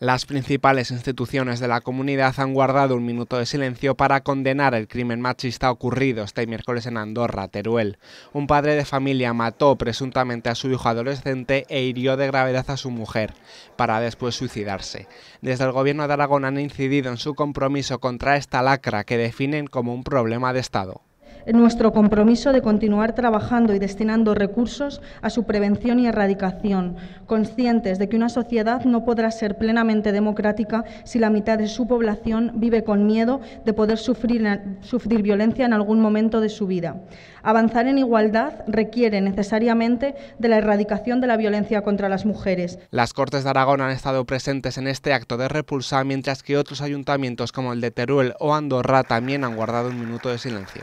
Las principales instituciones de la comunidad han guardado un minuto de silencio para condenar el crimen machista ocurrido este miércoles en Andorra, Teruel. Un padre de familia mató presuntamente a su hijo adolescente e hirió de gravedad a su mujer, para después suicidarse. Desde el gobierno de Aragón han incidido en su compromiso contra esta lacra que definen como un problema de Estado nuestro compromiso de continuar trabajando y destinando recursos a su prevención y erradicación, conscientes de que una sociedad no podrá ser plenamente democrática si la mitad de su población vive con miedo de poder sufrir, violencia en algún momento de su vida. Avanzar en igualdad requiere necesariamente de la erradicación de la violencia contra las mujeres. Las Cortes de Aragón han estado presentes en este acto de repulsa, mientras que otros ayuntamientos como el de Teruel o Andorra también han guardado un minuto de silencio.